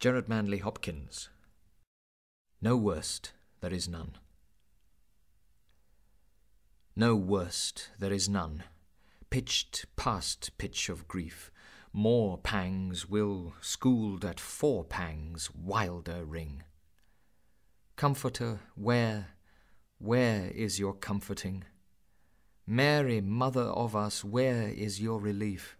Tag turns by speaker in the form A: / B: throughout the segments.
A: Gerard Manley Hopkins. No worst, there is none.
B: No worst, there is none. Pitched past pitch of grief, more pangs will, schooled at four pangs, wilder ring. Comforter, where, where is your comforting? Mary, mother of us, where is your relief?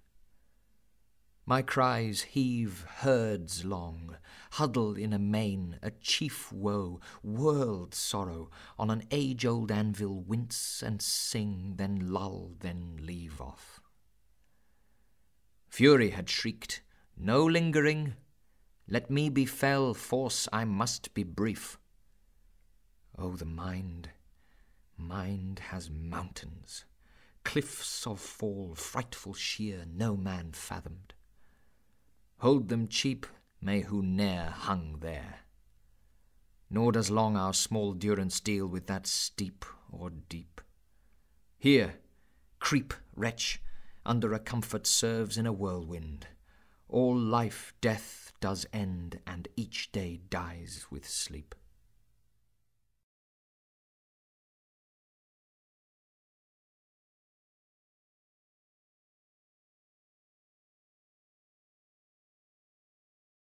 B: My cries heave herds long, huddle in a main, a chief woe, world sorrow, on an age old anvil wince and sing, then lull, then leave off. Fury had shrieked, No lingering! Let me be fell, force I must be brief. Oh, the mind, mind has mountains, cliffs of fall, frightful sheer, no man fathomed. Hold them cheap, may who ne'er hung there. Nor does long our small durance deal with that steep or deep. Here, creep, wretch, under a comfort serves in a whirlwind. All life, death does end,
A: and each day dies with sleep.